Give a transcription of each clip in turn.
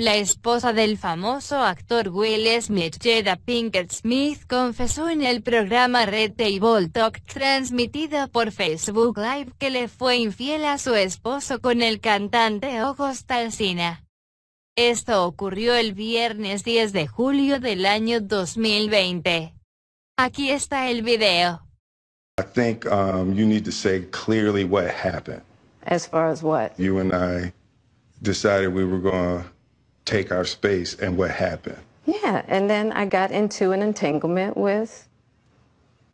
La esposa del famoso actor Will Smith, Jada Pinkett Smith, confesó en el programa Red Table Talk transmitido por Facebook Live que le fue infiel a su esposo con el cantante Ojos Talsina. Esto ocurrió el viernes 10 de julio del año 2020. Aquí está el video. I think um, you need to say clearly what happened. As far as what? You and I decided we were going take our space and what happened. Yeah, and then I got into an entanglement with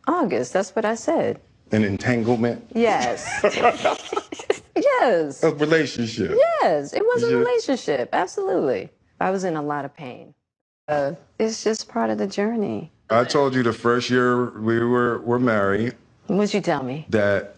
August. That's what I said. An entanglement? Yes. yes. A relationship. Yes, it was a yeah. relationship. Absolutely. I was in a lot of pain. Uh, it's just part of the journey. I told you the first year we were, were married. What'd you tell me? That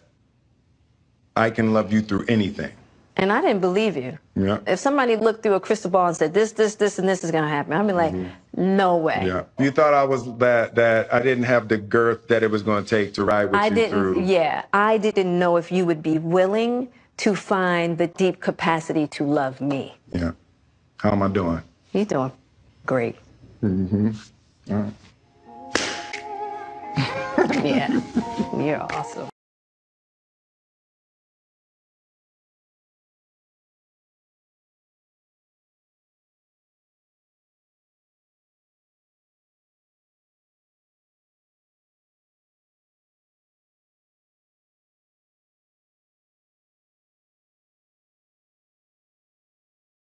I can love you through anything. And I didn't believe you. Yeah. If somebody looked through a crystal ball and said this, this, this, and this is gonna happen, I'd be like, mm-hmm. no way. Yeah. You thought I was that that I didn't have the girth that it was gonna take to ride with I you didn't, through. Yeah. I didn't know if you would be willing to find the deep capacity to love me. Yeah. How am I doing? You're doing great. Mm-hmm. All right. yeah. You're awesome.